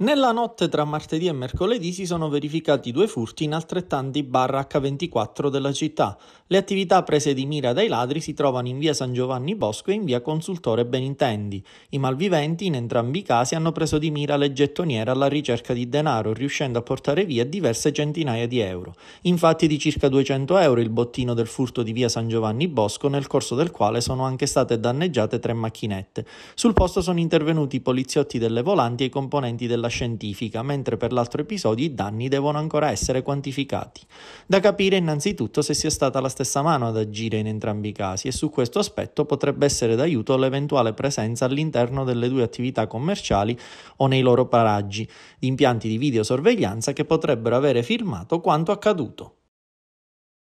Nella notte tra martedì e mercoledì si sono verificati due furti in altrettanti bar H24 della città. Le attività prese di mira dai ladri si trovano in via San Giovanni Bosco e in via Consultore Benintendi. I malviventi in entrambi i casi hanno preso di mira le gettoniere alla ricerca di denaro, riuscendo a portare via diverse centinaia di euro. Infatti di circa 200 euro il bottino del furto di via San Giovanni Bosco, nel corso del quale sono anche state danneggiate tre macchinette. Sul posto sono intervenuti i poliziotti delle volanti e i componenti della scientifica, mentre per l'altro episodio i danni devono ancora essere quantificati. Da capire innanzitutto se sia stata la stessa stessa mano ad agire in entrambi i casi e su questo aspetto potrebbe essere d'aiuto l'eventuale presenza all'interno delle due attività commerciali o nei loro paraggi di impianti di videosorveglianza che potrebbero avere filmato quanto accaduto.